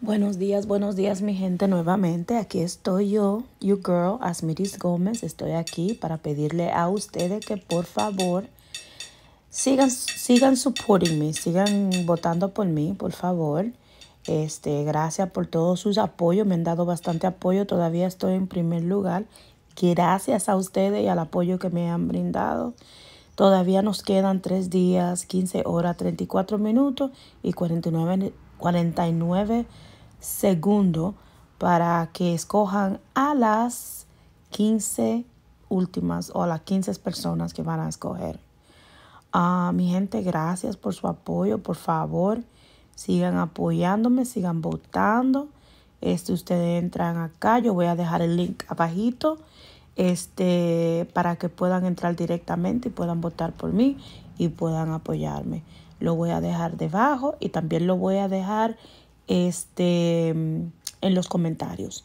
Buenos días, buenos días mi gente nuevamente. Aquí estoy yo, you girl, Asmiris Gómez. Estoy aquí para pedirle a ustedes que por favor sigan, sigan supporting me, sigan votando por mí, por favor. Este, gracias por todos sus apoyos. Me han dado bastante apoyo. Todavía estoy en primer lugar. Gracias a ustedes y al apoyo que me han brindado. Todavía nos quedan tres días, 15 horas, 34 minutos y 49 49 segundos para que escojan a las 15 últimas o a las 15 personas que van a escoger. a ah, mi gente, gracias por su apoyo. Por favor, sigan apoyándome, sigan votando. Este, ustedes entran acá, yo voy a dejar el link abajito este, para que puedan entrar directamente y puedan votar por mí y puedan apoyarme. lo voy a dejar debajo y también lo voy a dejar este, en los comentarios.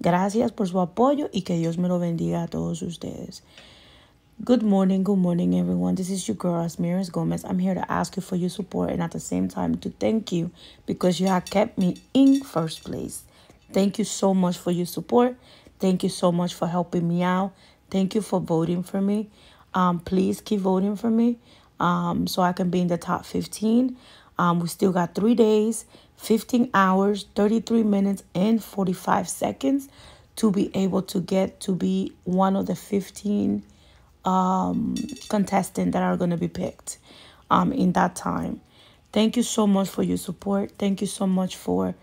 Gracias por su apoyo y que Dios me lo bendiga a todos ustedes. Good morning, good morning, everyone. This is your girl, Asmiris Gomez. I'm here to ask you for your support and at the same time to thank you because you have kept me in first place. Thank you so much for your support. Thank you so much for helping me out. Thank you for voting for me. Um, please keep voting for me um, so I can be in the top 15. Um, we still got three days, 15 hours, 33 minutes, and 45 seconds to be able to get to be one of the 15 um, contestants that are going to be picked um, in that time. Thank you so much for your support. Thank you so much for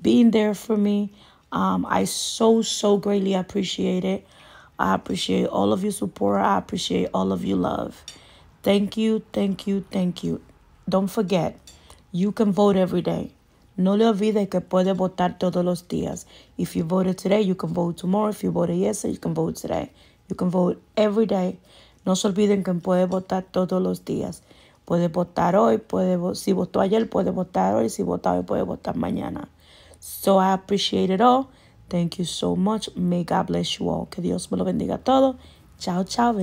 being there for me. Um, I so, so greatly appreciate it. I appreciate all of your support. I appreciate all of your love. Thank you, thank you, thank you. Don't forget, you can vote every day. No le olvide que puede votar todos los días. If you voted today, you can vote tomorrow. If you voted yesterday, you can vote today. You can vote every day. No se olviden que puede votar todos los días. Puede votar hoy, puede si votó ayer, puede votar hoy, si votó hoy, puede votar mañana. So I appreciate it all. Thank you so much. May God bless you all. Que Dios me lo bendiga a todos. Chao, chao.